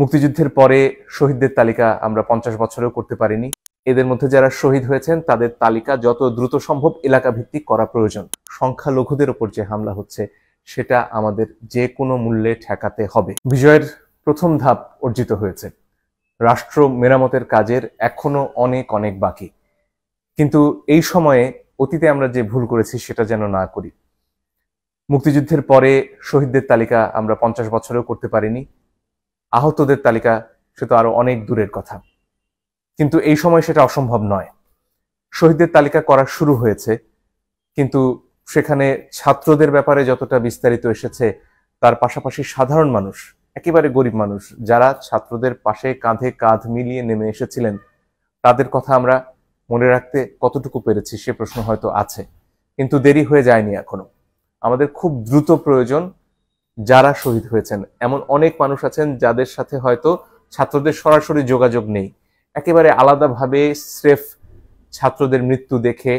মুক্তিযুদ্ধের পরে শহীদদের তালিকা আমরা পঞ্চাশ বছরেও করতে পারিনি এদের মধ্যে যারা শহীদ হয়েছেন তাদের তালিকা যত দ্রুত সম্ভব এলাকা ভিত্তিক করা প্রয়োজন সংখ্যালঘুদের ওপর যে হামলা হচ্ছে সেটা আমাদের যে কোনো মূল্যে ঠেকাতে হবে বিজয়ের প্রথম ধাপ অর্জিত হয়েছে রাষ্ট্র মেরামতের কাজের এখনো অনেক অনেক বাকি কিন্তু এই সময়ে অতীতে আমরা যে ভুল করেছি সেটা যেন না করি মুক্তিযুদ্ধের পরে শহীদদের তালিকা আমরা পঞ্চাশ বছরেও করতে পারিনি আহতদের তালিকা সে তো আরো অনেক দূরের কথা কিন্তু এই সময় সেটা অসম্ভব নয় শহীদদের তালিকা করা শুরু হয়েছে কিন্তু সেখানে ছাত্রদের ব্যাপারে যতটা বিস্তারিত এসেছে তার পাশাপাশি সাধারণ মানুষ একেবারে গরিব মানুষ যারা ছাত্রদের পাশে কাঁধে কাঁধ মিলিয়ে নেমে এসেছিলেন তাদের কথা আমরা মনে রাখতে কতটুকু পেরেছি সে প্রশ্ন হয়তো আছে কিন্তু দেরি হয়ে যায়নি এখনো আমাদের খুব দ্রুত প্রয়োজন যারা শহীদ হয়েছেন এমন অনেক মানুষ আছেন যাদের সাথে হয়তো ছাত্রদের সরাসরি যোগাযোগ নেই একেবারে আলাদাভাবে স্রেফ ছাত্রদের মৃত্যু দেখে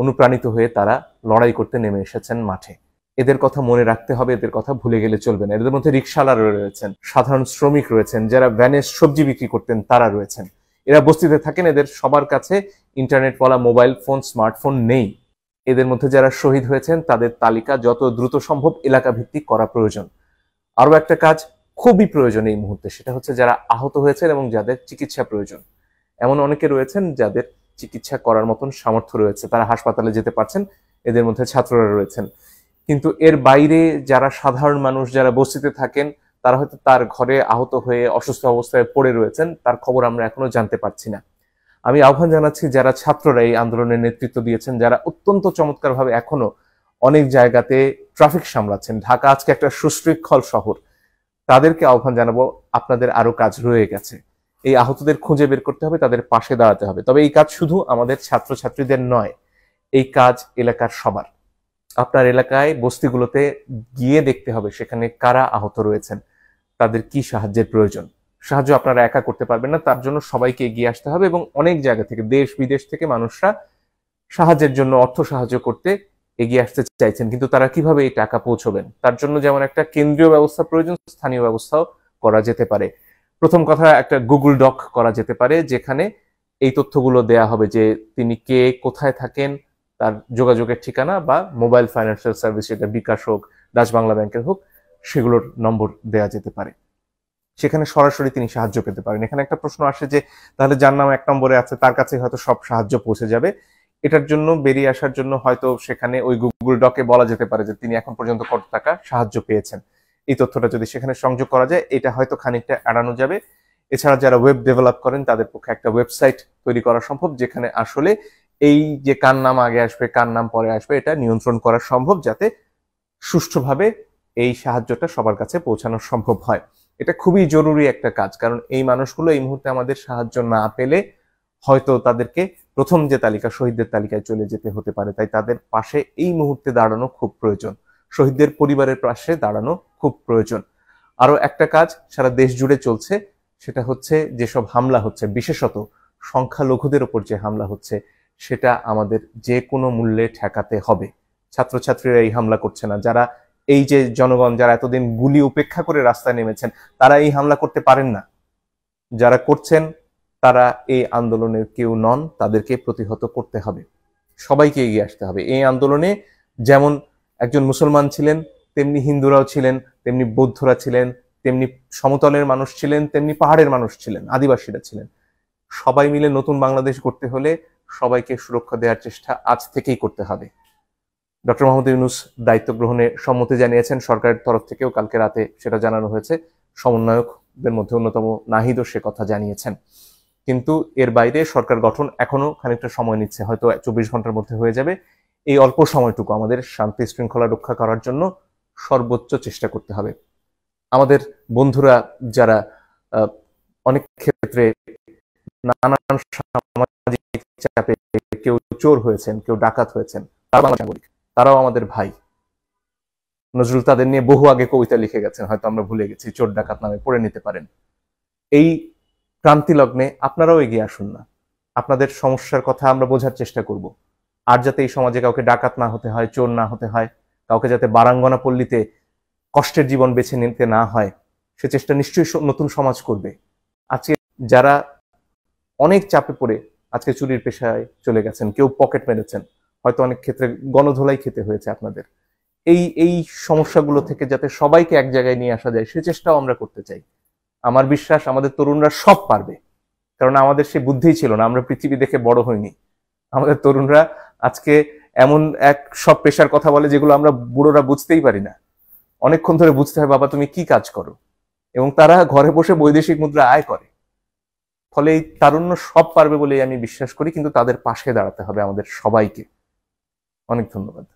অনুপ্রাণিত হয়ে তারা লড়াই করতে নেমে এসেছেন মাঠে এদের কথা মনে রাখতে হবে এদের কথা ভুলে গেলে চলবে না এদের মধ্যে রিক্সালার রয়েছেন সাধারণ শ্রমিক রয়েছেন যারা ভ্যানে সবজি বিক্রি করতেন তারা রয়েছেন এরা বস্তিতে থাকেন এদের সবার কাছে ইন্টারনেট বলা মোবাইল ফোন স্মার্টফোন নেই এদের মধ্যে যারা শহীদ হয়েছেন তাদের তালিকা যত দ্রুত সম্ভব এলাকা ভিত্তিক করা প্রয়োজন আরও একটা কাজ খুবই প্রয়োজন এই মুহূর্তে সেটা হচ্ছে যারা আহত হয়েছেন এবং যাদের চিকিৎসা প্রয়োজন এমন অনেকে রয়েছেন যাদের চিকিৎসা করার মতন সামর্থ্য রয়েছে তারা হাসপাতালে যেতে পারছেন এদের মধ্যে ছাত্ররা রয়েছেন কিন্তু এর বাইরে যারা সাধারণ মানুষ যারা বস্তিতে থাকেন তারা হয়তো তার ঘরে আহত হয়ে অসুস্থ অবস্থায় পড়ে রয়েছেন তার খবর আমরা এখনো জানতে পারছি না আমি আহ্বান জানাচ্ছি যারা ছাত্ররা এই আন্দোলনের নেতৃত্ব দিয়েছেন যারা অত্যন্ত চমৎকারভাবে এখনো অনেক জায়গাতে ট্রাফিক সামলাচ্ছেন ঢাকা আজকে একটা সুশৃঙ্খল শহর তাদেরকে আহ্বান জানাবো আপনাদের আরো কাজ রয়ে গেছে এই আহতদের খুঁজে বের করতে হবে তাদের পাশে দাঁড়াতে হবে তবে এই কাজ শুধু আমাদের ছাত্রছাত্রীদের নয় এই কাজ এলাকার সবার আপনার এলাকায় বস্তিগুলোতে গিয়ে দেখতে হবে সেখানে কারা আহত রয়েছেন তাদের কি সাহায্যের প্রয়োজন সাহায্য আপনারা একা করতে পারবেন না তার জন্য সবাইকে এগিয়ে আসতে হবে এবং অনেক জায়গা থেকে দেশ বিদেশ থেকে মানুষরা সাহায্যের জন্য অর্থ সাহায্য করতে এগিয়ে আসতে চাইছেন কিন্তু তারা কিভাবে এই টাকা পৌঁছবেন তার জন্য যেমন একটা কেন্দ্রীয় ব্যবস্থা প্রয়োজন স্থানীয় ব্যবস্থাও করা যেতে পারে প্রথম কথা একটা গুগল ডক করা যেতে পারে যেখানে এই তথ্যগুলো দেয়া হবে যে তিনি কে কোথায় থাকেন তার যোগাযোগের ঠিকানা বা মোবাইল ফাইন্যান্সিয়াল সার্ভিস এটা বিকাশ হোক ডাচ বাংলা ব্যাংকের হোক সেগুলোর নম্বর দেয়া যেতে পারে সেখানে সরাসরি তিনি সাহায্য পেতে পারেন এখানে একটা প্রশ্ন আসে যে তাহলে যার নাম এক নম্বরে আছে তার কাছে হয়তো সব সাহায্য পৌঁছে যাবে এটার জন্য বেরিয়ে আসার জন্য হয়তো সেখানে ওই গুগল ডকে বলা যেতে পারে যে তিনি এখন পর্যন্ত কত টাকা সাহায্য পেয়েছেন এই তথ্যটা যদি সেখানে সংযোগ করা যায় এটা হয়তো খানিকটা এড়ানো যাবে এছাড়া যারা ওয়েব ডেভেলপ করেন তাদের পক্ষে একটা ওয়েবসাইট তৈরি করা সম্ভব যেখানে আসলে এই যে কার নাম আগে আসবে কার নাম পরে আসবে এটা নিয়ন্ত্রণ করা সম্ভব যাতে সুষ্ঠুভাবে এই সাহায্যটা সবার কাছে পৌঁছানো সম্ভব হয় এটা খুবই জরুরি একটা কাজ কারণ এই মানুষগুলো এই মুহূর্তে আমাদের সাহায্য না পেলে হয়তো তাদেরকে প্রথম যে তালিকা শহীদদের তালিকায় চলে যেতে হতে পারে তাই তাদের পাশে এই মুহূর্তে দাঁড়ানো খুব প্রয়োজন শহীদদের পরিবারের পাশে দাঁড়ানো খুব প্রয়োজন আরও একটা কাজ সারা দেশ জুড়ে চলছে সেটা হচ্ছে যেসব হামলা হচ্ছে বিশেষত সংখ্যালঘুদের ওপর যে হামলা হচ্ছে সেটা আমাদের যে কোনো মূল্যে ঠেকাতে হবে ছাত্রছাত্রীরা এই হামলা করছে না যারা এই যে জনগণ যারা এতদিন গুলি উপেক্ষা করে রাস্তায় নেমেছেন তারা এই হামলা করতে পারেন না যারা করছেন তারা এই আন্দোলনের কেউ নন তাদেরকে প্রতিহত করতে হবে সবাইকে এগিয়ে আসতে হবে এই আন্দোলনে যেমন একজন মুসলমান ছিলেন তেমনি হিন্দুরাও ছিলেন তেমনি বৌদ্ধরা ছিলেন তেমনি সমতলের মানুষ ছিলেন তেমনি পাহাড়ের মানুষ ছিলেন আদিবাসীরা ছিলেন সবাই মিলে নতুন বাংলাদেশ করতে হলে সবাইকে সুরক্ষা দেওয়ার চেষ্টা আজ থেকেই করতে হবে ডক্টর মোহাম্মদ ইউনুস দায়িত্ব গ্রহণে সম্মতি জানিয়েছেন সরকারের তরফ থেকেও কালকে রাতে সেটা জানানো হয়েছে সমন্বয়কদের মধ্যে অন্যতম নাহিদও সে কথা জানিয়েছেন কিন্তু এর বাইরে সরকার গঠন এখনো খানিকটা সময় নিচ্ছে হয়তো চব্বিশ ঘন্টার মধ্যে হয়ে যাবে এই অল্প সময়টুকু আমাদের শান্তি শৃঙ্খলা রক্ষা করার জন্য সর্বোচ্চ চেষ্টা করতে হবে আমাদের বন্ধুরা যারা অনেক ক্ষেত্রে নানান সামাজিক চাপে কেউ চোর হয়েছেন কেউ ডাকাত হয়েছেন তারা নাগরিক তারাও আমাদের ভাই নজরুল তাদের নিয়ে বহু আগে কবিতা লিখে গেছেন হয়তো আমরা ভুলে গেছি চোর ডাকাত নামে পড়ে নিতে পারেন এই ক্রান্তি লগ্নে আপনারাও এগিয়ে আসুন না আপনাদের সমস্যার কথা আমরা বোঝার চেষ্টা করব আর যাতে এই সমাজে কাউকে ডাকাত না হতে হয় চোর না হতে হয় কাউকে যাতে বারাঙ্গনা পল্লীতে কষ্টের জীবন বেছে নিতে না হয় সে চেষ্টা নিশ্চয়ই নতুন সমাজ করবে আজকে যারা অনেক চাপে পড়ে আজকে চুরির পেশায় চলে গেছেন কেউ পকেট মেরেছেন হয়তো অনেক ক্ষেত্রে গণধোলাই খেতে হয়েছে আপনাদের এই এই সমস্যাগুলো থেকে যাতে সবাইকে এক জায়গায় নিয়ে আসা যায় সে চেষ্টাও আমরা করতে চাই আমার বিশ্বাস আমাদের তরুণরা সব পারবে কারণ আমাদের সে বুদ্ধি ছিল না আমরা পৃথিবী দেখে বড় হইনি আমাদের তরুণরা আজকে এমন এক সব পেশার কথা বলে যেগুলো আমরা বুড়োরা বুঝতেই পারি না অনেকক্ষণ ধরে বুঝতে হয় বাবা তুমি কি কাজ করো এবং তারা ঘরে বসে বৈদেশিক মুদ্রা আয় করে ফলে এই তারুণ্য সব পারবে বলেই আমি বিশ্বাস করি কিন্তু তাদের পাশে দাঁড়াতে হবে আমাদের সবাইকে অনেক ধন্যবাদ